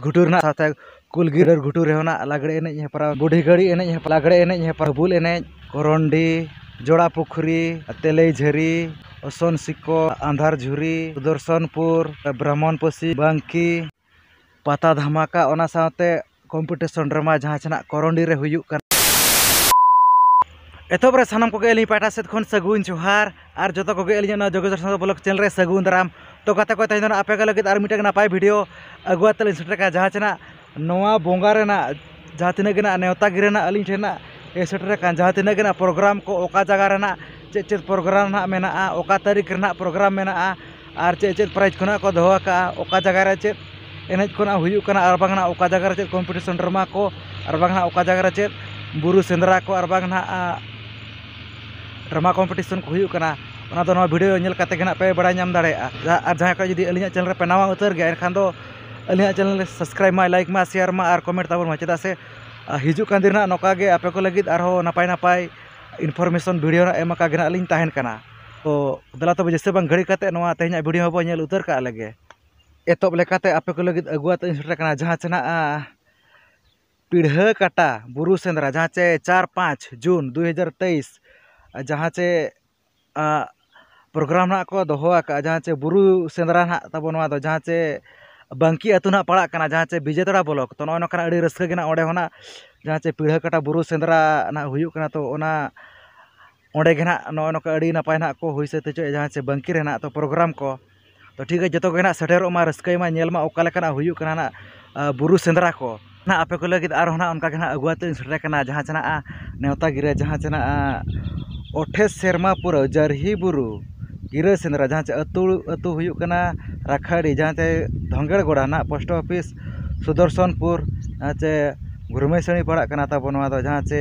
घुटुर साथे कुल गिरर लगड़े एनज है बुढ़ी बूढ़ी गड़ी एनज लगड़े एन है पर बुल एनज कोरंडी जोड़ा पोखरी तेलई झरी ओसन सिको आंधार झुरी सुदर्शनपुर दर्शनपुर पसी बांकी पाता धमाका ओना साथे कंपिटिशन रमा जहाँ चना कोरंडी रे हुयु कर एतब रे सानम को गेली पाटा सेत खन सगुन जोहार आर जत को गेली ना जोगेश्वर ब्लॉक चैनल रे सगुन दाराम तो कथा को तेज आपे और मिट्टे नपाय भिडियो अगुआ तेल सेटेगा जहाँ चेना बोंगा जहाँ तीन तीना नेवतागिरी अली ठेन सेटेगा जहाँ तीना प्रोग्राम को ओका जगह चे चे प्रोग्राम ना मेना ओका तारीख प्रोग्राम मेना और चे चे प्राइज खुना को दोका ओका जगह चे एनज खुना होना और जगह चे कम्पिटिशन ड्रामा को ना बांगना जगह चे बु सेंद्रा को और बांगना रमा कॉम्पिटिशन को ᱚᱱᱟ ᱫᱚ ᱱᱚᱣᱟ ᱵᱷᱤᱰᱤᱭᱳ ᱧᱮᱞ ᱠᱟᱛᱮ ᱜᱮ ᱱᱟᱜ ᱯᱮ ᱵᱟᱲᱟᱭ ᱧᱟᱢ ᱫᱟᱲᱮᱭᱟᱜᱼᱟ ᱟᱨ ᱡᱟᱦᱟᱸᱭ ᱠᱚ ᱡᱩᱫᱤ ᱟᱹᱞᱤᱧᱟᱜ ᱪᱮᱱᱮᱞ ᱨᱮᱯᱮ ᱱᱟᱣᱟ ᱩᱛᱟᱹᱨ ᱜᱮᱭᱟ ᱮᱱᱠᱷᱟᱱ ᱫᱚ ᱟᱹᱞᱤᱧᱟᱜ ᱪᱮᱱᱮᱞ ᱨᱮ ᱥᱟᱵᱥᱠᱨᱟᱭᱤᱵ ᱢᱟ ᱞᱟᱭᱤᱠ ᱢᱟ ᱥᱮᱭᱟᱨ ᱢᱟ ᱟᱨ ᱠᱚᱢᱮᱱᱴ ᱛᱟᱵᱚᱱ ᱢᱟ ᱪᱮᱫᱟᱜ ᱥᱮ ᱦᱤᱡᱩᱜ ᱠᱟᱱ ᱫᱤᱱ ᱨᱮᱱᱟᱜ ᱱᱚᱝᱠᱟ ᱜᱮ ᱟᱯᱮ ᱠᱚ ᱞᱟᱹᱜᱤᱫ ᱟᱨᱦᱚᱸ ᱱᱟᱯᱟᱭ ᱱᱟᱯᱟᱭ इनफॉर्मेशन भिडियो एम का ली तहन तो दला तब जैसे बंग घड़ी करते तेहना भिडियो बो नल उतर का लगे एतब लेकाते आपे को लगे अगुआ तो सेटर जहाँ चेना पीढ़ काटा बुरु सेंद्रा जहाँ चे चार पाँच जून दुई हजार तेईस जहाँ चे ᱯᱨᱳᱜᱨᱟᱢ ᱦᱟᱸᱜ ᱠᱚ ᱫᱚᱦᱚ ᱟᱠᱟᱫᱼᱟ ᱡᱟᱦᱟᱸ ᱪᱮ ᱵᱩᱨᱩ ᱥᱮᱸᱫᱽᱨᱟ ᱦᱟᱸᱜ ᱛᱟᱵᱚ ᱱᱚᱣᱟ ᱫᱚ ᱡᱟᱦᱟᱸ ᱪᱮ ᱵᱟᱝᱠᱤ ᱟᱹᱛᱩ ᱦᱟᱸᱜ ᱯᱟᱲᱟᱜ ᱠᱟᱱᱟ ᱡᱟᱦᱟᱸ ᱪᱮ ᱵᱤᱡᱮᱛᱟᱲᱟ ᱵᱞᱚᱠ ᱛᱚ ᱱᱚᱜᱼᱚᱭ ᱱᱚᱝᱠᱟᱱ ᱟᱹᱰᱤ ᱨᱟᱹᱥᱠᱟᱹ ᱜᱮ ᱱᱟᱜ ᱚᱸᱰᱮ ᱦᱚᱸ ᱱᱟᱜ ᱡᱟᱦᱟᱸ ᱪᱮ ᱯᱤᱲᱦᱟᱹ ᱠᱟᱴᱟ ᱵᱩᱨᱩ ᱥᱮᱸᱫᱽᱨᱟ ᱱᱟᱜ ᱦᱩᱭᱩᱜ ᱠᱟᱱᱟ ᱛᱚ ᱚᱱᱟ ᱚᱸᱰᱮ ᱜᱮ ᱱᱟᱜ ᱱᱚᱜᱼᱚᱭ ᱱᱚᱝᱠᱟ ᱟᱹᱰᱤ ᱱᱟᱯᱟᱭ ᱱᱟᱜ ᱠᱚ ᱦᱩᱭ ᱥᱟᱹᱛ ᱦᱚᱪᱚᱭᱮᱫᱼᱟ ᱡᱟᱦᱟᱸ ᱪᱮ ᱵᱟᱝᱠᱤ ᱨᱮᱱᱟᱜ ᱛᱚ ᱯᱨᱳᱜᱨᱟᱢ ᱠᱚ ᱛᱚ ᱴᱷᱤᱠ ᱜᱮᱭᱟ ᱡᱚᱛᱚ ᱜᱮ ᱱᱟᱜ ᱥᱮᱴᱮᱨᱚᱜ ᱢᱟ ᱨᱟᱹᱥᱠᱟᱹᱭ ᱢᱟ ᱧᱮᱞ ᱢᱟ ᱚᱠᱟ ᱞᱮᱠᱟᱱᱟᱜ ᱦᱩᱭᱩᱜ ᱠᱟᱱᱟ ᱱᱟᱜ ᱵᱩᱨᱩ ᱥᱮᱸᱫᱽᱨᱟ ᱠᱚ ᱱᱟ ᱟᱯᱮ ᱠᱚ ᱞᱟᱹᱜᱤᱫ ᱟᱨᱦᱚᱸ ᱱᱟᱜ ᱚᱱᱠᱟ ᱜᱮ ᱱᱟᱜ ᱟᱹᱜᱩᱣᱟᱛᱮᱧ ᱥᱮᱴᱮᱨ ᱠᱟᱱᱟ ᱡᱟᱦᱟᱸ ᱪᱮᱱᱟᱜ ᱱᱮᱣᱛᱟ ᱜᱤᱨᱟᱹ ᱡᱟᱦᱟᱸ ᱪᱮᱱᱟᱜ ᱚᱴᱷᱮ ᱥᱮᱨᱢᱟ ᱯᱩᱨᱟᱹᱣ ᱡᱟᱨᱦᱤ ᱵᱩᱨᱩ गिरसेंद्रा जहाँ चेतुना राखाड़ी जहाँ चे धंगेड़ गोड़ा ना पोस्ट ऑफिस सुदर्शनपुर चे घुरमेसणी पड़ाबों जहाँ चे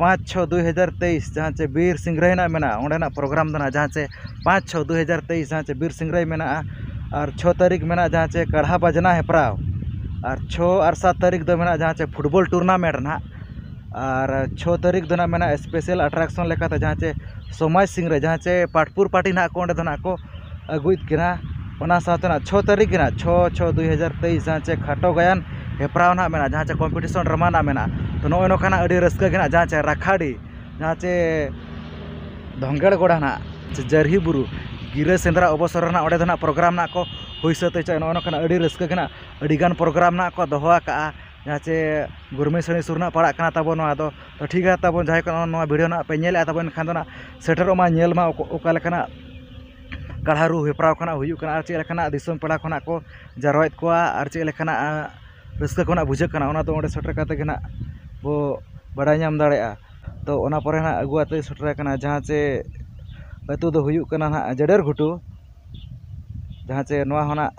पाँच छः दुई हजार तेईस जहाँ चे बीर सिंग्रह मेना प्रोग्राम दो जहाँ चे पाँच छः दुई हजार तेईस जहाँ चे बीर सिंग्रह और छः तारीख में जहाँ चे कढ़ा बजना हेपराव और छः और सात तारीख दो जहाँ चे फुटबल टूर्नामेंट ना और छः तारीख दो स्पेशल अट्रैक्शन जहाँ चे ᱥᱚᱢᱟᱡᱽ ᱥᱤᱝ ᱨᱮ ᱡᱟᱦᱟᱸ ᱪᱮ ᱯᱟᱴᱯᱩᱨ ᱯᱟᱴᱤ ᱱᱟᱜ ᱠᱚ ᱚᱸᱰᱮ ᱫᱚ ᱱᱟᱜ ᱠᱚ ᱟᱹᱜᱩᱭᱮᱫ ᱠᱤᱱᱟ ᱚᱱᱟ ᱥᱟᱶᱛᱮ ᱱᱟᱜ ᱪᱷᱚ ᱛᱟᱹᱨᱤᱠᱷ ᱨᱮᱱᱟᱜ ᱪᱷᱚ ᱪᱷᱚ ᱫᱩᱭ ᱦᱟᱡᱟᱨ ᱛᱮᱭᱤᱥ ᱡᱟᱦᱟᱸ ᱪᱮ ᱠᱷᱟᱴᱚ ᱜᱟᱭᱟᱱ ᱦᱮᱯᱨᱟᱣ ᱱᱟᱜ ᱢᱮᱱᱟᱜᱼᱟ ᱡᱟᱦᱟᱸ ᱪᱮ ᱠᱚᱢᱯᱤᱴᱤᱥᱚᱱ ᱨᱟᱢᱟ ᱱᱟᱜ ᱢᱮᱱᱟᱜᱼᱟ ᱛᱚ ᱱᱚᱜᱼᱚᱭ ᱱᱚᱝᱠᱟᱱᱟᱜ ᱟᱹᱰᱤ ᱨᱟᱹᱥᱠᱟᱹ ᱜᱮ ᱱᱟᱜ ᱡᱟᱦᱟᱸ ᱪᱮ ᱨᱟᱠᱷᱟᱰᱤ ᱡᱟᱦᱟᱸ ᱪᱮ ᱫᱷᱚᱝᱜᱮᱲ ᱜᱚᱲᱟ ᱱᱟᱜ ᱡᱟᱨᱦᱤ ᱵᱩᱨᱩ ᱜᱤᱨᱟᱹ ᱥᱮᱸᱫᱽᱨᱟ ᱚᱵᱚᱥᱚᱨ ᱨᱮᱱᱟᱜ ᱚᱸᱰᱮ ᱫᱚ ᱱᱟᱜ ᱯᱨᱳᱜᱨᱟᱢ ᱱᱟᱜ ᱠᱚ ᱦᱩᱭ ᱥᱟᱹᱛ ᱦᱚᱪᱚᱭᱟ ᱱᱚᱜᱼᱚᱭ ᱱᱚᱝᱠᱟᱱᱟᱜ ᱟᱹᱰᱤ ᱨᱟᱹᱥᱠᱟᱹ ᱜᱮ ᱱᱟᱜ ᱟᱹᱰᱤᱜᱟᱱ ᱯᱨᱳᱜᱨᱟᱢ ᱱᱟᱜ ᱠᱚ ᱫᱚᱦᱚ ᱟᱠᱟᱜᱼᱟ ᱡᱟᱦᱟᱸ ᱪᱮ ᱜᱩᱨᱢᱤ ᱥᱟᱹᱲᱤ ᱥᱩᱨ ᱨᱮᱱᱟᱜ ᱯᱟᱲᱟᱜ ᱠᱟᱱᱟ ᱛᱟᱵᱚᱱ ᱱᱚᱣᱟ ᱫᱚ ᱛᱚ ᱴᱷᱤᱠ ᱜᱮᱭᱟ ᱛᱟᱵᱚᱱ ᱡᱟᱦᱟᱸᱭ ᱠᱚ ᱱᱚᱣᱟ ᱵᱷᱤᱰᱭᱳ ᱱᱟᱜ ᱯᱮ ᱧᱮᱞᱮᱫᱼᱟ ᱛᱟᱵᱚᱱ ᱮᱱᱠᱷᱟᱱ ᱫᱚ ᱱᱟᱜ ᱥᱮᱴᱮᱨᱚᱜ ᱢᱟ ᱧᱮᱞ ᱢᱟ ᱚᱠᱟ ᱞᱮᱠᱟᱱᱟᱜ ᱠᱟᱲᱦᱟ ᱨᱩ ᱦᱮᱯᱨᱟᱣ ᱠᱷᱚᱱᱟᱜ ᱦᱩᱭᱩᱜ ᱠᱟᱱᱟ ᱟᱨ ᱪᱮᱫ ᱞᱮᱠᱟᱱᱟᱜ ᱫᱤᱥᱚᱢ ᱯᱮᱲᱟ ᱠᱷᱚᱱᱟᱜ ᱠᱚ ᱡᱟᱨᱣᱟᱭᱮᱫ ᱠᱚᱣᱟ ᱟᱨ ᱪᱮᱫ ᱞᱮᱠᱟᱱᱟᱜ ᱨᱟᱹᱥᱠᱟᱹ ᱠᱷᱚᱱᱟᱜ ᱵᱩᱡᱷᱟᱹᱜ ᱠᱟᱱᱟ ᱚᱱᱟ ᱫᱚ ᱚᱸᱰᱮ ᱥᱮᱴᱮᱨ ᱠᱟᱛᱮ ᱜᱮ ᱱᱟᱜ ᱵᱚ ᱵᱟᱰᱟᱭ ᱧᱟᱢ ᱫᱟᱲᱮᱭᱟᱜᱼᱟ ᱛᱚ ᱚᱱᱟ ᱯᱚᱨᱮ ᱱᱟᱜ ᱟᱹᱜᱩ ᱟᱛᱮ ᱥᱮᱴᱮᱨ ᱟᱠᱟᱱᱟ ᱡᱟᱦᱟᱸ ᱪᱮ ᱟᱹᱛᱩ ᱫᱚ ᱦᱩᱭᱩᱜ ᱠᱟᱱᱟ ᱱᱟᱜ ᱡᱟᱰᱮᱨ ᱜᱷᱩᱴᱩ ᱡᱟᱦᱟᱸ ᱪᱮ ᱱᱚᱣᱟ ᱦᱚᱸ ᱱᱟᱜ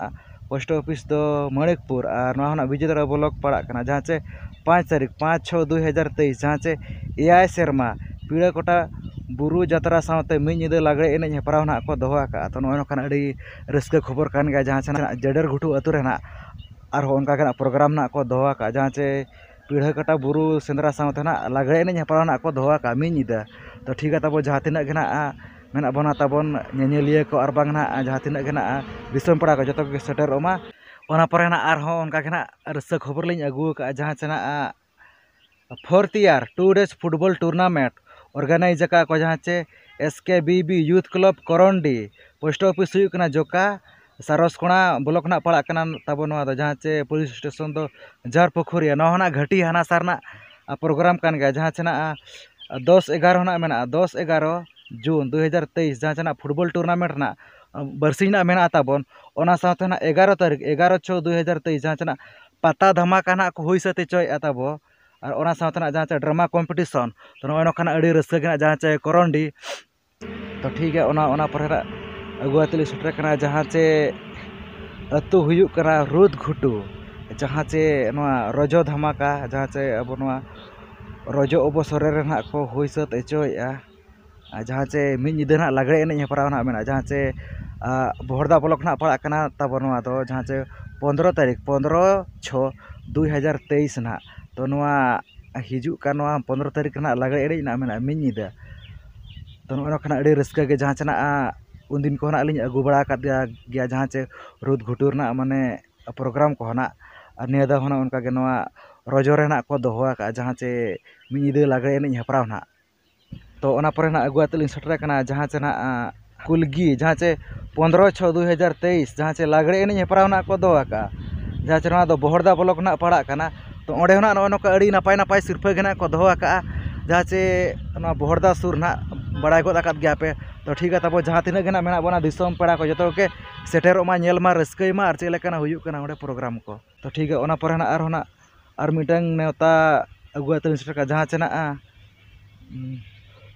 पोस्ट ऑफिस दो मणिकपुर और ना विजेदारा ब्लॉक पड़ा जहाँ से पाँच तारीख पाँच छः दुई हजार तेईस जहाँ से एय सेरमा पीड़ा कोटा बुरु जतरा साथ मिजद लगड़े एन हेपरा ना को दोका तो नोखान रसके खबर कान जहाँ से जडर घुटू अतु और अनका प्रोग्राम ना को दोका जहाँ से पीढ़ा कटा बुरु सेंद्रा साथ लगड़े एन हेपरा ना को दोका मिजद तो ठीक है तब जहाँ तक ना ᱢᱮᱱᱟᱜ ᱵᱚᱱᱟ ᱛᱟᱵᱚᱱ ᱧᱮᱧᱮᱞᱤᱭᱟᱹ ᱠᱚ ᱟᱨ ᱵᱟᱝ ᱱᱟᱦᱟᱜ ᱡᱟᱦᱟᱸ ᱛᱤᱱᱟᱹᱜ ᱜᱮ ᱱᱟᱦᱟᱜ ᱫᱤᱥᱚᱢ ᱯᱮᱲᱟ ᱠᱚ ᱡᱚᱛᱚ ᱠᱚᱜᱮ ᱥᱮᱴᱮᱨᱚᱜ ᱢᱟ ᱚᱱᱟ ᱯᱚᱨᱮ ᱱᱟᱦᱟᱜ ᱟᱨᱦᱚᱸ ᱚᱱᱠᱟ ᱜᱮ ᱱᱟᱦᱟᱜ ᱨᱟᱹᱥᱠᱟᱹ ᱠᱷᱚᱵᱚᱨ ᱞᱤᱧ ᱟᱹᱜᱩ ᱟᱠᱟᱫᱼᱟ ᱡᱟᱦᱟᱸ ᱪᱮ ᱱᱟᱦᱟᱜ fourth year two days football tournament organise ᱟᱠᱟᱫ ᱠᱚ ᱡᱟᱦᱟᱸ ᱪᱮ S K B B youth club Karandi post office Joka Saraskona block ना पड़ा तब जहाँ चे पुलिस स्टेशन दो जार पोखरिया ना घटी हाना सार प्रोग्राम कान गया जहाँ चे दस एगारो ना दस एगारो ᱡᱩᱱ ᱫᱩ ᱦᱟᱡᱟᱨ ᱛᱮᱭᱤᱥ ᱡᱟᱦᱟᱸ ᱪᱮᱱᱟ ᱯᱷᱩᱴᱵᱚᱞ ᱴᱩᱨᱱᱟᱢᱮᱱᱴ ᱨᱮᱱᱟᱜ ᱵᱟᱨᱥᱤᱧ ᱨᱮᱱᱟᱜ ᱢᱮᱱᱟᱜ ᱛᱟᱵᱚᱱ ᱚᱱᱟ ᱥᱟᱶᱛᱮ ᱦᱟᱸᱜ ᱮᱜᱟᱨᱚ ᱛᱟᱹᱨᱤᱠᱷ ᱮᱜᱟᱨᱚ ᱪᱷᱚ ᱫᱩ ᱦᱟᱡᱟᱨ ᱛᱮᱭᱤᱥ ᱡᱟᱦᱟᱸ ᱪᱮᱱᱟ ᱯᱟᱛᱟ ᱫᱷᱟᱢᱟᱠᱟ ᱦᱟᱸᱜ ᱠᱚ ᱦᱩᱭ ᱥᱟᱹᱛ ᱦᱚᱪᱚᱭᱮᱫ ᱛᱟᱵᱚ और ओना साथना जहाँ ड्रामा कम्पिटिशन तो नॉय नखान अड़ी रस्क जहाँ चे करंडी तो ठीक है ओना ओना पर अगुआतली सेटर करना जहाँ चे अतु हुयुकना रुद घुटू जहाँ चे नवा रजो धमाका जहाँ चे अब नवा रजो अवसर रे ना को होय सत एचोया जहाँ चे मी ना लगड़े एन हेपरावे जहाँ चे भोरदा ब्लक ना पड़ा तब तो जहाँ चे पंद्रह तारीख पंद्रह छ दुहजार तेईस ना तो हजू पंद्रह तारीख ना लगड़े एन में मी तो ना रे जहाँ चे उन दिन को अगू बड़ा जहाँ चे रुद घुटूर मानने प्रोग्राम को निदा उनका रजोरे को दोहोक जहाँ चे मी लगड़े एन हेपरावना तो अगुआती सेटर जहाँ चे कुलगी जहाँ चे पंद्रह छः दो हज़ार तेईस जहाँ चे लगड़े एनी हेपरा को दौका जहाँ चेना बहड़दा ब्लक पड़ा तो अड़ेना नौका नपाय नपाय सिरफा के को दौका जहाँ चे बहड़दा सुर ना बड़ा गोदे तो ठीक है तब जहाँ तीन के दिसम पेड़ को जो के सेटेमा नलमा रसकमा और चलना होना प्रोग्राम को तो ठीक है पर हाँ और मिटन नेवता अगुआती सेटर जहाँ चे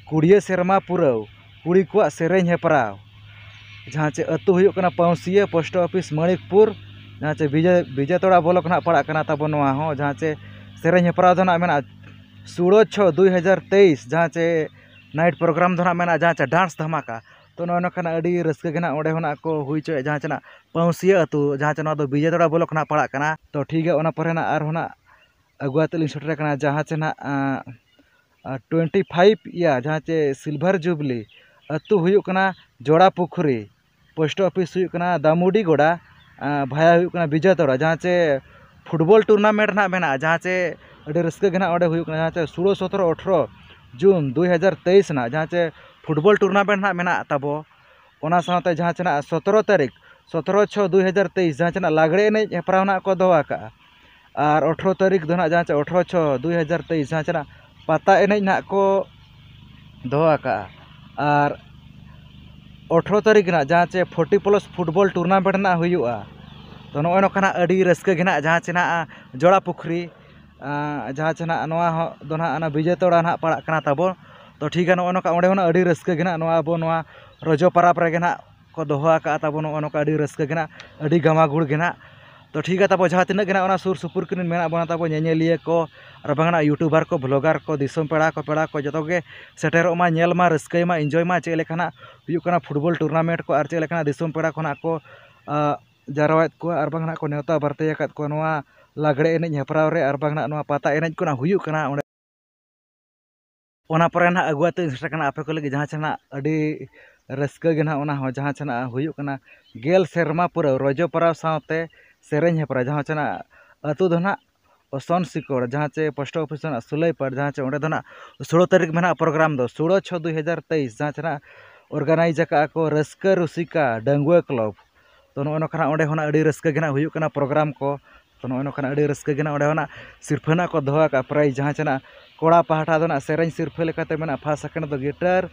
कुड़िए सेरमा पुरव कुड़ी को सेन हेपराव जहाँ चे अतुना पौसिए पोस्ट ऑफिस मणिकपुर जहाँ चे विजय विजय तोड़ा ब्लक पड़ा तबो जहाँ चे सेन हेपराव दोना सूड़ो छो दुई हजार तेईस जहाँ चे नाइट प्रोग्राम दोना जहाँ चे डांस धमाका तो नोना रसकना ना को हुई चो जहाँ चेना पौसिए अतु जहाँ चेना विजय तोड़ा ब्लक पड़ा तो ठीक है अगुआ तेल सेटर जहाँ चेना ट्वेंटी फाइव इयर जहाँ चे सिल्भर जुबली अतुना तो जोड़ा पुखरी पोस्ट ऑफिस होना दामुडी गोड़ा भाया होना विजयतरा जहाँ चे फुटबल टूर्नमेंट ना मेना जहाँ चे रेना चे षोलो सतर अठर जून दुई जहाँ चे फुटबल टूर्नमेंट ना मेताब जहाँ चेना सतर तारीख सतर छः दुई हजार तेईस जहाँ चेना लगड़े एनज हेपरा दवा कर अठर तारीख अठर छः दुई तेईस ᱯᱟᱛᱟ ᱮᱱᱮᱡ ᱱᱟᱜ ᱠᱚ ᱫᱚᱦᱚ ᱟᱠᱟᱜᱼᱟ ᱟᱨ ᱟᱴᱷᱨᱚ ᱛᱟᱹᱨᱤᱠᱷ ᱨᱮᱱᱟᱜ ᱡᱟᱦᱟᱸ ᱪᱮ ᱯᱷᱳᱨᱴᱤ ᱯᱞᱟᱥ ᱯᱷᱩᱴᱵᱚᱞ ᱴᱩᱨᱱᱟᱢᱮᱱᱴ ᱨᱮᱱᱟᱜ ᱦᱩᱭᱩᱜᱼᱟ ᱛᱚ ᱱᱚᱜᱼᱚᱭ ᱱᱚᱝᱠᱟᱱᱟᱜ ᱟᱹᱰᱤ ᱨᱟᱹᱥᱠᱟᱹ ᱜᱮ ᱱᱟᱜ ᱡᱟᱦᱟᱸ ᱪᱮ ᱱᱟᱜ ᱡᱚᱲᱟ ᱯᱩᱠᱷᱨᱤ ᱡᱟᱦᱟᱸ ᱪᱮ ᱱᱟᱜ ᱱᱚᱣᱟ ᱦᱚᱸ ᱫᱚ ᱱᱟᱜ ᱚᱱᱟ ᱵᱤᱡᱚᱭᱛᱚᱲᱟ ᱱᱟᱜ ᱯᱟᱲᱟᱜ ᱠᱟᱱᱟ ᱛᱟᱵᱚ ᱛᱚ ᱴᱷᱤᱠᱟ ᱱᱚᱜᱼᱚᱭ ᱱᱚᱝᱠᱟ ᱚᱸᱰᱮ ᱦᱚᱸ ᱟᱹᱰᱤ ᱨᱟᱹᱥᱠᱟᱹ ᱜᱮ ᱱᱟᱜ ᱱᱚᱣᱟ ᱟᱵᱚ ᱱᱚᱣᱟ ᱨᱚᱡᱚ ᱯᱟᱨᱟᱵᱽ ᱨᱮᱜᱮ ᱱᱟᱜ ᱠᱚ ᱫᱚᱦᱚ ᱟᱠᱟᱜᱼᱟ ᱛᱟᱵᱚ ᱱᱚᱜᱼᱚᱭ ᱱᱚᱝᱠᱟ ᱟᱹᱰᱤ ᱨᱟᱹᱥᱠᱟᱹ ᱜᱮ ᱱᱟᱜ ᱟᱹᱰᱤ ᱜᱟᱢᱟᱜᱩᱲ ᱜᱮ ᱱᱟᱜ ᱛᱚ ᱴᱷᱤᱠ ᱜᱮᱭᱟ ᱛᱟᱵᱚ ᱡᱟᱦᱟᱸ ᱛᱤᱱᱟᱹᱜ ᱜᱮ ᱱᱟᱜ ᱚᱱᱟ ᱥᱩᱨ ᱥᱩᱯᱩᱨ ᱠᱤᱱ ᱢᱮᱱᱟᱜ ᱵᱚᱱᱟ ᱛᱟᱵᱚ ᱧᱮᱧᱮᱞᱤᱭᱟᱹ ᱠᱚ ᱟᱨ ᱵᱟᱝ ᱱᱟᱜ ᱤᱭᱩᱴᱩᱵᱟᱨ ᱠᱚ ᱵᱞᱚᱜᱟᱨ ᱠᱚ ᱫᱤᱥᱚᱢ ᱯᱮᱲᱟ ᱠᱚ ᱯᱮᱲᱟ ᱠᱚ ᱡᱚᱛᱚ ᱜᱮ ᱥᱮᱴᱮᱨᱚᱜ ᱢᱟ ᱧᱮᱞ ᱢᱟ ᱨᱟᱹᱥᱠᱟᱹᱭ ᱢᱟ ᱮᱱᱡᱚᱭ ᱢᱟ ᱪᱮᱫ ᱞᱮᱠᱟᱱᱟᱜ ᱦᱩᱭᱩᱜ ᱠᱟᱱᱟ ᱯᱷᱩᱴᱵᱚᱞ ᱴᱩᱨᱱᱟᱢᱮᱱᱴ ᱠᱚ ᱟᱨ ᱪᱮᱫ ᱞᱮᱠᱟᱱᱟᱜ ᱫᱤᱥᱚᱢ ᱯᱮᱲᱟ ᱠᱷᱚᱱᱟᱜ ᱠᱚ ᱡᱟᱨᱣᱟᱭᱮᱫ ᱠᱚᱣᱟ ᱟᱨ ᱵᱟᱝ ᱱᱟᱜ ᱠᱚ ᱱᱮᱣᱛᱟ ᱵᱟᱨᱛᱮ ᱟᱠᱟᱫ ᱠᱚᱣᱟ ᱱᱚᱣᱟ ᱞᱟᱜᱽᱲᱮ ᱮᱱᱮᱡ ᱦᱮᱯᱨᱟᱣ ᱨᱮ ᱟᱨ ᱵᱟᱝ ᱱᱟᱜ ᱱᱚᱣᱟ ᱯᱟᱛᱟ ᱮᱱᱮᱡ ᱠᱚ ᱱᱟᱜ ᱦᱩᱭᱩᱜ ᱠᱟᱱᱟ ᱚᱸᱰᱮ ᱚᱱᱟ ᱯᱚᱨᱮ ᱱᱟᱜ ᱟᱹᱜᱩᱣᱟᱛᱮ ᱥᱮᱴᱮᱨ ᱠᱟᱱᱟ ᱟᱯᱮ ᱠᱚ ᱞᱟᱹᱜᱤᱫ ᱡᱟᱦᱟᱸ ᱪᱮᱱᱟᱜ ᱟᱹᱰᱤ ᱨᱟᱹᱥᱠᱟᱹ ᱜᱮ ᱱᱟᱜ ᱚᱱᱟ ᱦᱚᱸ ᱡᱟᱦᱟᱸ ᱪᱮᱱᱟᱜ ᱦᱩᱭᱩᱜ ᱠᱟᱱᱟ ᱜᱮᱞ ᱥᱮᱨᱢᱟ ᱯᱩᱨᱟᱹᱣ ᱨᱚᱡᱚ ᱯᱚᱨᱚᱵᱽ ᱥᱟᱶᱛᱮ सेरेंज हेपरा जहाँ चेना अतु दो ना सिकोड़ जहाँ चे पोस्ट ऑफिस सुलईपर जहाँ चे वे दो ना षोलो तारीख में प्रोग्राम षोलो छः दुई हजार तेईस जहाँ चेना ऑर्गानाइज को रसका रुसिका डंगुआ क्लब तो ना वेना रसकना प्रोग्राम को तो नोना रसकना सिरफाना को दोहा का प्राइज जहाँ चेना कड़ा पहाटा दो सेरेंज सिरफाते मे फार्स सेकेंड तो गिटार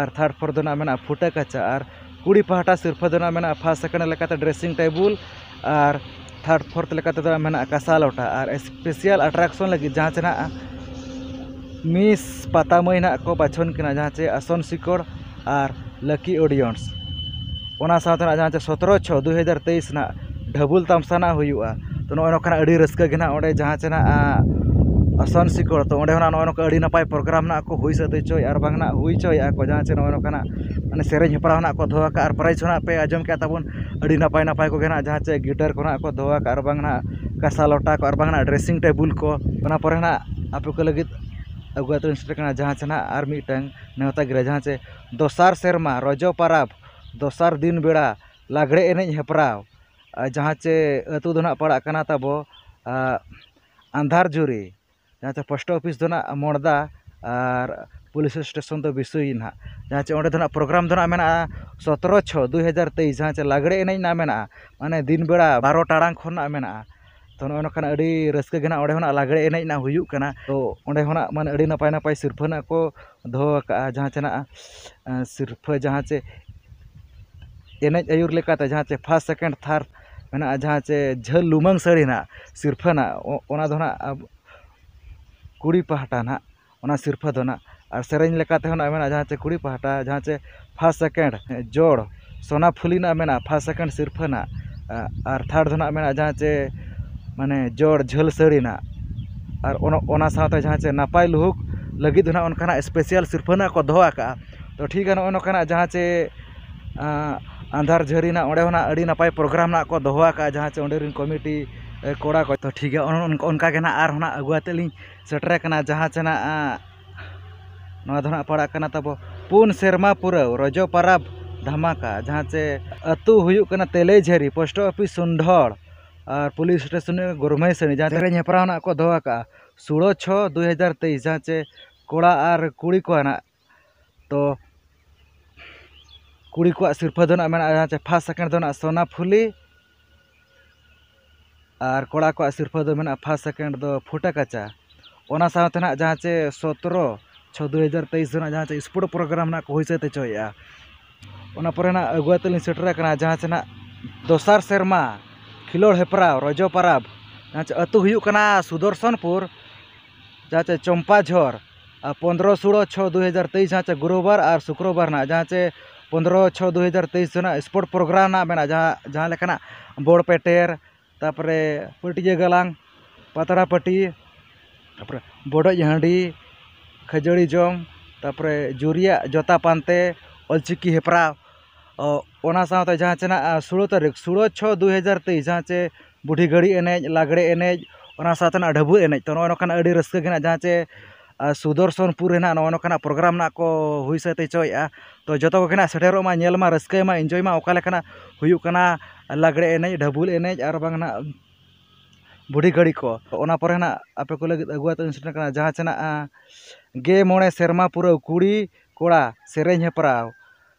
और थार्ड फ्लोर दो फुटे काचा और कुड़ी पहाटा सिरफा दो फार्स सेकेंड ड्रेसिंग टेबल और थार्ड फोर्थ लेकर लोटा और स्पेशल अट्रैक्शन लगी जहाँ से मिस पता मई ना को बाछन किना जहाँ से आसन सिकड़ और लकी ऑडियंस ओना सतर छः दुहजार तेईस ढबुल तमसा ना हो तो नौ खाना रहा है ना अड़ी रहा है ना ᱟᱥᱟᱱ ᱥᱤᱠᱚᱲ ᱛᱚ ᱚᱸᱰᱮ ᱦᱚᱸ ᱱᱚᱜᱼᱚᱭ ᱱᱚᱝᱠᱟ ᱟᱹᱰᱤ ᱱᱟᱯᱟᱭ ᱯᱨᱳᱜᱨᱟᱢ ᱱᱟᱜ ᱠᱚ ᱦᱩᱭ ᱥᱟᱹᱛ ᱦᱚᱪᱚᱭ ᱟᱨ ᱵᱟᱝ ᱱᱟᱜ ᱦᱩᱭ ᱦᱚᱪᱚᱭᱮᱫᱼᱟ ᱠᱚ ᱡᱟᱦᱟᱸ ᱪᱮ ᱱᱚᱜᱼᱚᱭ ᱱᱚᱝᱠᱟᱱᱟᱜ ᱢᱟᱱᱮ ᱥᱮᱨᱮᱧ ᱦᱮᱯᱨᱟᱣ ᱱᱟᱜ ᱠᱚ ᱫᱚᱦᱚ ᱟᱠᱟᱫᱼᱟ ᱟᱨ ᱯᱨᱟᱭᱤᱡᱽ ᱦᱚᱸ ᱱᱟᱜ ᱯᱮ ᱟᱸᱡᱚᱢ ᱠᱮᱫ ᱛᱟᱵᱚᱱ ᱟᱹᱰᱤ ᱱᱟᱯᱟᱭ ᱱᱟᱯᱟᱭ ᱠᱚᱜᱮ ᱱᱟᱜ ᱡᱟᱦᱟᱸ ᱪᱮ ᱜᱤᱴᱟᱨ ᱠᱚ ᱱᱟᱜ ᱠᱚ ᱫᱚᱦᱚ ᱟᱠᱟᱫᱼᱟ ᱟᱨ ᱵᱟᱝ ᱱᱟᱜ ᱠᱟᱥᱟ ᱞᱚᱴᱟ ᱠᱚ ᱟᱨ ᱵᱟᱝ ᱱᱟᱜ ᱰᱨᱮᱥᱤᱝ ᱴᱮᱵᱩᱞ ᱠᱚ ᱚᱱᱟ ᱯᱚᱨᱮ ᱱᱟᱜ ᱟᱯᱮ ᱠᱚ ᱞᱟᱹᱜᱤᱫ ᱟᱹᱜᱩ ᱟᱹᱛᱩ ᱥᱮᱴᱮᱨ ᱠᱟᱱᱟ ᱡᱟᱦᱟᱸ ᱪᱮ ᱱᱟᱜ ᱟᱨ ᱢᱤᱫᱴᱟᱝ ᱱᱮᱣᱛᱟ ᱜᱤᱨᱟᱹ ᱡᱟᱦᱟᱸ ᱪᱮ ᱫᱚᱥᱟᱨ ᱥᱮᱨᱢᱟ ᱨᱚᱡᱚ ᱯᱟᱨᱟᱵᱽ ᱫᱚᱥᱟᱨ ᱫᱤᱱ ᱵᱮᱲᱟ ᱞᱟᱜᱽᱲᱮ ᱮᱱᱮᱡ ᱦᱮᱯᱨᱟᱣ ᱡᱟᱦᱟᱸ ᱪᱮ ᱟᱹᱛᱩ ᱫᱚ ᱱᱟᱜ ᱯᱟᱲᱟᱜ ᱠᱟᱱᱟ ᱛᱟᱵᱚ ᱟᱸᱫᱷᱟᱨᱡᱩᱨᱤ ᱡᱟᱦᱟᱸ ᱪᱮ ᱯᱳᱥᱴ ᱚᱯᱷᱤᱥ ᱫᱚ ᱱᱟᱜ ᱢᱚᱲᱫᱟ ᱟᱨ ᱯᱩᱞᱤᱥ ᱥᱴᱮᱥᱚᱱ ᱫᱚ ᱵᱤᱥᱩᱭ ᱱᱟᱜ ᱡᱟᱦᱟᱸ ᱪᱮ ᱚᱸᱰᱮ ᱫᱚ ᱱᱟᱜ ᱯᱨᱳᱜᱨᱟᱢ ᱫᱚ ᱱᱟᱜ ᱢᱮᱱᱟᱜᱼᱟ ᱥᱚᱛᱨᱚ ᱪᱷᱚ ᱫᱩ ᱦᱟᱡᱟᱨ ᱛᱮᱭᱤᱥ ᱡᱟᱦᱟᱸ ᱪᱮ ᱞᱟᱜᱽᱲᱮ ᱮᱱᱮᱡ ᱱᱟᱜ ᱢᱮᱱᱟᱜᱼᱟ ᱢᱟᱱᱮ ᱫᱤᱱ ᱵᱮᱲᱟ ᱵᱟᱨᱚ ᱴᱟᱲᱟᱝ ᱠᱷᱚᱱ ᱱᱟᱜ ᱢᱮᱱᱟᱜᱼᱟ ᱛᱚ ᱱᱚᱜᱼᱚᱭ ᱱᱚᱝᱠᱟᱱ ᱟᱹᱰᱤ ᱨᱟᱹᱥᱠᱟᱹ ᱜᱮ ᱱᱟᱜ ᱚᱸᱰᱮ ᱦᱚᱸ ᱞᱟᱜᱽᱲᱮ ᱮᱱᱮᱡ ᱱᱟᱜ ᱦᱩᱭᱩᱜ ᱠᱟᱱᱟ ᱛᱚ ᱚᱸᱰᱮ ᱦᱚᱸ ᱱᱟᱜ ᱢᱟᱱᱮ ᱟᱹᱰᱤ ᱱᱟᱯᱟᱭ ᱱᱟᱯᱟᱭ ᱥᱤᱨᱯᱟᱹ ᱱᱟᱜ ᱠᱚ ᱫᱚᱦᱚ ᱟᱠᱟᱜᱼᱟ ᱡᱟᱦᱟᱸ ᱪᱮ ᱱᱟᱜ ᱥᱤᱨᱯᱟᱹ ᱡᱟᱦᱟᱸ ᱪᱮ एनएच आयुर लेकाते जहाँ चे फर्स्ट सेकेंड थार्ड मेना जहाँ चे झल लुमंग सड़ी ना सिर्फ ना ओना दो ना ᱠᱩᱲᱤ ᱯᱟᱦᱴᱟ ᱱᱟᱦᱟᱜ ᱚᱱᱟ ᱥᱤᱨᱯᱟᱹ ᱫᱚ ᱱᱟᱦᱟᱜ ᱟᱨ ᱥᱮᱨᱮᱧ ᱞᱮᱠᱟ ᱛᱮᱦᱚᱸ ᱱᱟᱦᱟᱜ ᱢᱮᱱᱟᱜᱼᱟ ᱡᱟᱦᱟᱸ ᱪᱮ ᱠᱩᱲᱤ ᱯᱟᱦᱴᱟ ᱡᱟᱦᱟᱸ ᱪᱮ ᱯᱷᱟᱥ ᱥᱮᱠᱮᱱᱰ ᱡᱚᱲ ᱥᱚᱱᱟ ᱯᱷᱩᱞᱤ ᱱᱟᱦᱟᱜ ᱢᱮᱱᱟᱜᱼᱟ ᱯᱷᱟᱥ ᱥᱮᱠᱮᱱᱰ ᱥᱤᱨᱯᱟᱹ ᱱᱟᱦᱟᱜ ᱟᱨ ᱛᱷᱟᱨᱰ ᱫᱚ ᱱᱟᱦᱟᱜ ᱢᱮᱱᱟᱜᱼᱟ ᱡᱟᱦᱟᱸ ᱪᱮ ᱢᱟᱱᱮ ᱡᱚᱲ ᱡᱷᱟᱹᱞ ᱥᱟᱹᱲᱤ ᱱᱟᱦᱟᱜ ᱟᱨ ᱚᱱᱟ ᱥᱟᱶᱛᱮ ᱡᱟᱦᱟᱸ ᱪᱮ ᱱᱟᱯᱟᱭ ᱞᱩᱦᱩᱠ ᱞᱟᱹᱜᱤᱫ ᱫᱚ ᱱᱟᱦᱟᱜ ᱚᱱᱠᱟᱱᱟᱜ ᱥᱯᱮᱥᱤᱭᱟᱞ ᱥᱤᱨᱯᱟᱹ ᱱᱟᱦᱟᱜ ᱠᱚ ᱫᱚᱦᱚ ᱟᱠᱟᱜᱼᱟ ᱛᱚ ᱴᱷᱤᱠ ᱜᱮᱭᱟ ᱱᱚᱜᱼᱚᱭ ᱱᱚᱝᱠᱟᱱᱟᱜ ᱡᱟᱦᱟᱸ ᱪᱮ ᱟᱸᱫᱷᱟᱨ ᱡᱷᱟᱹᱨᱤ ᱱᱟᱦᱟᱜ ᱚᱸᱰᱮ ᱦᱚᱸ ᱱᱟᱦᱟᱜ ᱟᱹᱰᱤ ᱱᱟᱯᱟᱭ ᱯᱨᱳᱜᱨᱟᱢ ᱱᱟᱦᱟᱜ ᱠᱚ ᱫᱚᱦᱚ ᱟᱠᱟᱜᱼᱟ ᱡᱟᱦᱟᱸ ᱪᱮ ᱚᱸᱰᱮ ᱨᱮᱱ ᱠᱚᱢᱤᱴᱤ कोड़ा को तो ठीक है उनका ना आर होना अगुआते लिंग सेटर करना जहाँ चना नवा धना पड़ा करना तब पुन सेरमा पूरा रजो परब धमाका जहाँ चे अतु हुयु करना तेलेझेरी पोस्ट ऑफिस सुंढड़ और पुलिस स्टेशन गुरमई सेनी जहाँ तेरे हेपरा को दवा का सोलह छः दो हज़ार तेईस जहाँ चे कोड़ा और कुड़ी को ना तो कुड़ी को सिरपा दो ना सेकेंड दो सोना फुली और कड़ा को सरफा दो फार्स सेकेंड दो फुटा काचा और साथ ना सतर छः दो हज़ार तेईस जहाँ चे स्पोर्ट प्रोग्राम हिसाब तचोपे ना अगुआ तली सेटेना जहाँ चे ना दसार सेमा खिलोड़ हेपरा रजो पाराब जहाँ चे अतुना सुदर्शनपुर जहाँ चे चम्पाझर पंद्रह सोलह छः दो हज़ार तेईस जहाँ चे गुरुवार और शुक्रवार जहाँ चे पंद्रह छः दो हज़ार तेईस स्पोर्ट प्रोग्राम जहाँ जहाँ बड़पेटेर तपे पटिया गलांग पतड़ा पाटी तपर बोडज हाँ खजड़ी जम तपर जुरिया जोता पानते अलचिकी हेपरावते जहाँ चेना षोलो तो तारीख षोलो छः दुहजार तेईस जहाँ चे बुढ़ी घड़ी एनेज लगड़े एनेज और साथ ढबू एनेज तो नौ रस्क जहाँ चे ᱥᱩᱫᱚᱨᱥᱚᱱᱯᱩᱨ ᱨᱮᱱᱟᱜ ᱱᱚᱜᱼᱚ ᱱᱚᱝᱠᱟᱱᱟᱜ ᱯᱨᱳᱜᱨᱟᱢ ᱨᱮᱱᱟᱜ ᱠᱚ ᱦᱩᱭ ᱥᱟᱹᱛ ᱦᱚᱪᱚᱭᱮᱫᱼᱟ ᱛᱚ ᱡᱚᱛᱚ ᱠᱚᱜᱮ ᱱᱟᱜ ᱥᱮᱴᱮᱨᱚᱜ ᱢᱟ ᱧᱮᱞ ᱢᱟ ᱨᱟᱹᱥᱠᱟᱹᱭ ᱢᱟ ᱮᱱᱡᱚᱭ ᱢᱟ ᱚᱠᱟ ᱞᱮᱠᱟᱱᱟᱜ ᱦᱩᱭᱩᱜ ᱠᱟᱱᱟ ᱞᱟᱜᱽᱲᱮ ᱮᱱᱮᱡ ᱰᱷᱟᱹᱵᱩᱞ ᱮᱱᱮᱡ ᱟᱨ ᱵᱟᱝ ᱱᱟᱜ ᱵᱩᱰᱷᱤ ᱜᱷᱟᱹᱲᱤ ᱠᱚ ᱚᱱᱟ ᱯᱚᱨᱮ ᱱᱟᱜ ᱟᱯᱮ ᱠᱚ ᱞᱟᱹᱜᱤᱫ ᱟᱹᱜᱩᱣᱟᱛᱮ ᱥᱮᱴᱮᱨ ᱠᱟᱱᱟ ᱡᱟᱦᱟᱸ ᱪᱮᱱᱟᱜ ᱜᱮ ᱢᱚᱬᱮ ᱥᱮᱨᱢᱟ ᱯᱩᱨᱟᱹᱣ ᱠᱩᱲᱤ ᱠᱚᱲᱟ ᱥᱮᱨᱮᱧ ᱦᱮᱯᱨᱟᱣ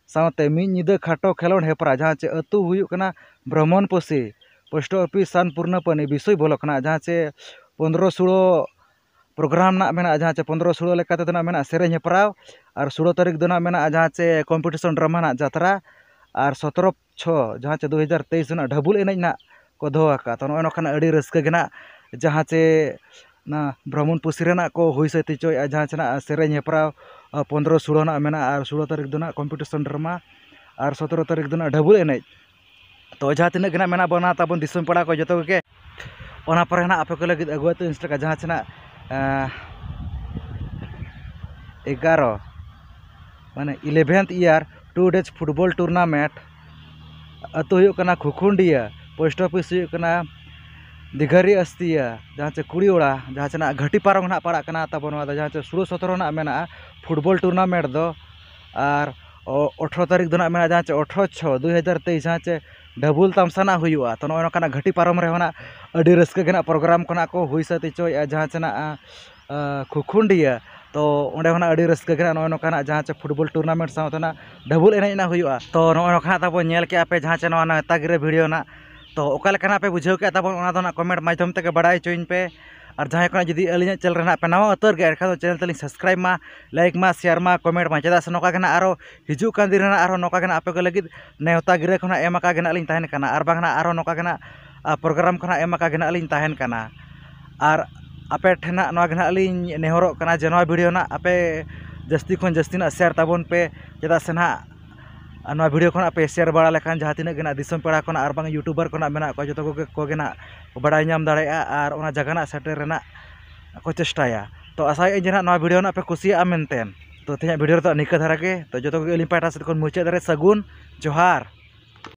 ᱥᱟᱶᱛᱮ ᱢᱤᱫ ᱧᱤᱫᱟᱹ ᱠᱷᱟᱴᱚ ᱠᱷᱮᱞᱳᱰ ᱦᱮᱯᱨᱟᱣ ᱡᱟᱦᱟᱸ ᱪᱮ ᱟᱹᱛᱩ ᱦᱩᱭᱩᱜ ᱠᱟᱱᱟ ᱵᱨᱚᱦᱢᱚᱱᱯᱚᱥᱤ ᱯᱳᱥᱴ ᱚᱯᱷᱤᱥ ᱥᱟᱱᱯᱩᱨᱱᱟᱯᱟᱱᱤ ᱵᱤᱥᱚᱭ ᱵᱞᱚᱠ ᱠᱷᱚᱱᱟᱜ ᱡᱟᱦᱟᱸ ᱪᱮ ᱯᱚᱱᱫᱨᱚ ᱥᱳᱞᱳ प्रोग्राम ना मेना जहाँ चे पंद्रह षोलो ना से हेपराव और षोलो तारीख दो ना जहाँ चे कम्पिटिशन ड्रामा ना जतरा और सतर छो जहाँ चे दो हज़ार तेईस ना ढबुल एनज ना को दौका तो नोखाना रसक ना जहाँ चे ना ब्राह्मण पुसी को हुई तीचो जहाँ चेना से पंद्रह षोलो ना मेना और तारीख दो ना कम्पिटिशन ड्रामा और सतर तारीख दो ना ढबुल एनज तो जहाँ ना बना ताबन पड़ा को जो के को लगे ᱮᱜᱟᱨᱚ ᱢᱟᱱᱮ eleventh year two days football tournament ᱟᱛᱳ ᱦᱩᱭᱩᱜ ᱠᱟᱱᱟ ᱠᱷᱩᱠᱷᱩᱱᱰᱤᱭᱟ ᱯᱳᱥᱴ ᱚᱯᱷᱤᱥ ᱦᱩᱭᱩᱜ ᱠᱟᱱᱟ ᱫᱤᱜᱷᱟᱨᱤ ᱟᱥᱛᱤᱭᱟ ᱡᱟᱦᱟᱸ ᱪᱮ ᱠᱩᱲᱤ ᱚᱲᱟ ᱡᱟᱦᱟᱸ ᱪᱮ ᱱᱟᱜ ᱜᱷᱟᱹᱴᱤ ᱯᱟᱨᱚᱢ ᱱᱟᱜ ᱯᱟᱲᱟᱜ ᱠᱟᱱᱟ ᱛᱟᱵᱚ ᱱᱚᱣᱟ ᱫᱚ ᱡᱟᱦᱟᱸ ᱪᱮ ᱥᱩᱲᱚ ᱥᱚᱛᱨᱚ ᱱᱟᱜ ᱢᱮᱱᱟᱜᱼᱟ ᱯᱷᱩᱴᱵᱚᱞ ᱴᱩᱨᱱᱟᱢᱮᱱᱴ ᱫᱚ ᱟᱨ ᱚᱴᱷᱨᱚ ᱛᱟᱹᱨᱤᱠᱷ ᱫᱚ ᱱᱟᱜ ᱢᱮᱱᱟᱜᱼᱟ ᱡᱟᱦᱟᱸ ᱪᱮ ᱚᱴᱷᱨᱚ ᱪᱷᱚ ᱫᱩ ᱦᱟᱡᱟᱨ ᱛᱮᱭᱤᱥ ᱡᱟᱦᱟᱸ ᱪᱮ ᱰᱷᱟᱹᱵᱩᱞ ᱛᱟᱢᱥᱟᱱᱟ ᱦᱩᱭᱩᱜᱼᱟ ᱛᱚ ᱱᱚᱜᱼᱚᱭ ᱱᱚᱝᱠᱟᱱᱟᱜ ᱜᱷᱟᱹᱴᱤ ᱯᱟᱨᱚᱢ ᱨᱮ ᱦᱚᱸ ᱟᱹᱰᱤ ᱨᱟᱹᱥᱠᱟᱹ ᱜᱮ ᱱᱟᱜ ᱯᱨᱳᱜᱨᱟᱢ ᱠᱚ ᱱᱟᱜ ᱠᱚ ᱦᱩᱭ ᱥᱟᱹᱛ ᱦᱚᱪᱚᱭᱮᱜᱼᱟ ᱡᱟᱦᱟᱸ ᱪᱮ ᱱᱟᱜ ᱠᱷᱩᱠᱷᱩᱱᱰᱤᱭᱟᱹ ᱛᱚ ᱚᱸᱰᱮ ᱦᱚᱸ ᱟᱹᱰᱤ ᱨᱟᱹᱥᱠᱟᱹ ᱜᱮ ᱱᱚᱜᱼᱚᱭ ᱱᱚᱝᱠᱟᱱᱟᱜ ᱡᱟᱦᱟᱸ ᱪᱮ ᱯᱷᱩᱴᱵᱚᱞ ᱴᱩᱨᱱᱟᱢᱮᱱᱴ ᱥᱟᱶᱛᱮ ᱱᱟᱜ ᱰᱷᱟᱹᱵᱩᱞ ᱮᱱᱮᱡ ᱱᱟᱜ ᱦᱩᱭᱩᱜᱼᱟ ᱛᱚ ᱱᱚᱜᱼᱚᱭ ᱱᱚᱝᱠᱟᱱᱟᱜ ᱛᱟᱵᱚ ᱧᱮᱞ ᱠᱮᱜᱼᱟ ᱯᱮ ᱡᱟᱦᱟᱸ ᱪᱮ ᱱᱚᱣᱟ ᱱᱮᱛᱟᱜᱤᱨᱮ ᱵᱷᱤᱰᱤᱭᱳ ᱱᱟᱜ ᱛᱚ ᱚᱠᱟ ᱞᱮᱠᱟᱱᱟᱜ ᱯᱮ ᱵᱩᱡᱷᱟᱹᱣ ᱠᱮᱜᱼᱟ ᱛᱟᱵᱚᱱ ᱚᱱᱟ ᱫᱚ ᱱᱟᱜ ᱠᱚᱢᱮᱱᱴ ᱢᱟᱫᱽᱫᱷᱚᱢ ᱛᱮᱜᱮ ᱵᱟᱰᱟᱭ ᱦᱚᱪᱚᱧ ᱯᱮ ᱟᱨ ᱡᱟᱦᱟᱸᱭ ᱠᱷᱚᱱᱟᱜ ᱡᱩᱫᱤ ᱟᱹᱞᱤᱧᱟᱜ ᱪᱮᱱᱮᱞ ᱨᱮᱱᱟᱜ ᱯᱮ ᱱᱟᱣᱟ ᱩᱛᱟᱹᱨ ᱜᱮ ᱮᱱᱠᱷᱟᱱ ᱫᱚ ᱪᱮᱱᱮᱞ ᱛᱟᱹᱞᱤᱧ ᱥᱟᱵᱥᱠᱨᱟᱭᱤᱵ ᱢᱟ ᱞᱟᱭᱤᱠ ᱢᱟ ᱥᱮᱭᱟᱨ ᱢᱟ ᱠᱚᱢᱮᱱᱴ ᱢᱟ ᱪᱮᱫᱟᱜ ᱥᱮ ᱱᱚᱝᱠᱟ ᱜᱮ ᱱᱟᱜ ᱟᱨᱚ ᱦᱤᱡᱩᱜ ᱠᱟᱱ ᱫᱤᱱ ᱨᱮᱱᱟᱜ ᱟᱨᱦᱚᱸ ᱱᱚᱝᱠᱟ ᱜᱮ ᱱᱟᱜ ᱟᱯᱮ ᱠᱚ ᱞᱟᱹᱜᱤᱫ ᱱᱮᱣᱛᱟ ᱜᱤᱨᱟᱹ ᱠᱷᱚᱱᱟᱜ ᱮᱢ ᱟᱠᱟ ᱜᱮ ᱱᱟᱜ ᱞᱤᱧ ᱛᱟᱦᱮᱱ ᱠᱟᱱᱟ ᱟᱨ ᱵᱟᱝ ᱱᱟᱜ ᱟᱨᱦᱚᱸ ᱱᱚᱝᱠᱟ ᱜᱮ ᱱᱟᱜ ᱯᱨᱳᱜᱨᱟᱢ ᱠᱷᱚᱱᱟᱜ ᱮᱢ ᱟᱠᱟ ᱜᱮ ᱱᱟᱜ ᱞᱤᱧ ᱛᱟᱦᱮᱱ ᱠᱟᱱᱟ ᱟᱨ ᱟᱯᱮ ᱴᱷᱮᱱ ᱱᱟᱜ ᱱᱚᱣᱟ ᱜᱮ ᱱᱟᱜ ᱞᱤᱧ ᱱᱮᱦᱚᱨᱚᱜ ᱠᱟᱱᱟ ᱡᱮ ᱱᱚᱣᱟ ᱵᱷᱤᱰᱤᱭᱳ ᱱᱟᱜ ᱟᱯᱮ ᱡᱟᱹᱥᱛᱤ ᱠᱷᱚᱱ ᱡᱟᱹᱥᱛᱤ ᱱᱟᱜ ᱥᱮᱭᱟᱨ ᱛᱟᱵᱚᱱ ᱯᱮ ᱪᱮᱫᱟᱜ ᱥᱮ ᱱᱟᱜ ᱱᱚᱣᱟ ᱵᱷᱤᱰᱤᱭᱳ ᱠᱷᱚᱱᱟᱜ ᱯᱮ ᱥᱮᱭᱟᱨ ᱵᱟᱲᱟ ᱞᱮᱠᱷᱟᱱ ᱡᱟᱦᱟᱸ ᱛᱤᱱᱟᱹᱜ ᱜᱮ ᱱᱟᱜ ᱫᱤᱥᱚᱢ ᱯᱮᱲᱟ ᱠᱷᱚᱱᱟᱜ ᱟᱨ ᱵᱟᱝ ᱤᱭᱩᱴᱩᱵᱟᱨ ᱠᱷᱚᱱᱟᱜ ᱢᱮᱱᱟᱜ ᱠᱚᱣᱟ ᱡᱚᱛᱚ ᱠᱚᱜᱮ ᱠᱚᱜᱮ ᱱᱟᱜ ᱵᱟᱲᱟᱭ ᱧᱟᱢ ᱫᱟᱲᱮᱭᱟᱜᱼᱟ ᱟᱨ ᱚᱱᱟ ᱡᱟᱭᱜᱟ ᱱᱟᱜ ᱥᱮᱴᱮᱨ ᱨᱮᱱᱟᱜ ᱠᱚ ᱪᱮᱥᱴᱟᱭᱟ ᱛᱚ ᱟᱥᱟᱭᱮᱫ ᱟᱹᱧ ᱡᱮ ᱱᱟᱜ ᱱᱚᱣᱟ ᱵᱷᱤᱰᱤᱭᱳ ᱱᱟᱜ ᱯᱮ ᱠᱩᱥᱤᱭᱟᱜᱼᱟ ᱢᱮᱱᱛᱮ ᱛᱚ ᱛᱮᱦᱮᱧᱟᱜ ᱵᱷᱤᱰᱤᱭᱳ ᱨᱮᱫᱚ ᱱᱤᱝᱠᱟᱹ ᱫᱷᱟᱨᱟ ᱜᱮ ᱛᱚ ᱡᱚᱛᱚ ᱠᱚᱜᱮ ᱟᱹᱞᱤᱧ ᱯᱟᱦᱴᱟ ᱥᱮᱫ ᱠᱷᱚᱱ ᱢᱩᱪᱟᱹᱫ ᱨᱮ ᱥᱟᱹᱜᱩᱱ ᱡᱚᱦᱟᱨ